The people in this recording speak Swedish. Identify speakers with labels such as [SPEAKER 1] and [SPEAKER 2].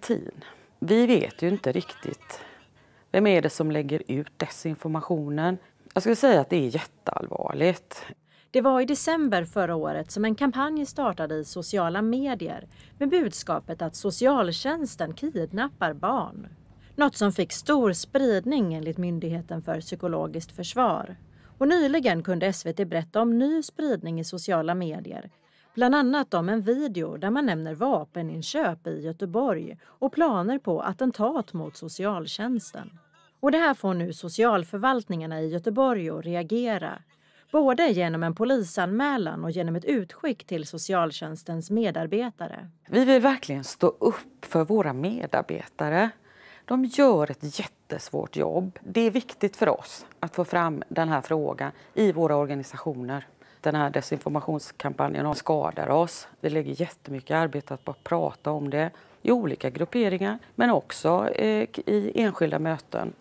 [SPEAKER 1] demokratin. Vi vet ju inte riktigt vem är det som lägger ut desinformationen. Jag skulle säga att det är jätteallvarligt.
[SPEAKER 2] Det var i december förra året som en kampanj startade i sociala medier med budskapet att socialtjänsten kidnappar barn. Något som fick stor spridning enligt Myndigheten för psykologiskt försvar. Och nyligen kunde SVT berätta om ny spridning i sociala medier Bland annat om en video där man nämner vapeninköp i Göteborg och planer på attentat mot socialtjänsten. Och det här får nu socialförvaltningarna i Göteborg att reagera. Både genom en polisanmälan och genom ett utskick till socialtjänstens medarbetare.
[SPEAKER 1] Vi vill verkligen stå upp för våra medarbetare. De gör ett jättesvårt jobb. Det är viktigt för oss att få fram den här frågan i våra organisationer den här desinformationskampanjen och skadar oss. Det lägger jättemycket arbete att bara prata om det i olika grupperingar men också eh, i enskilda möten.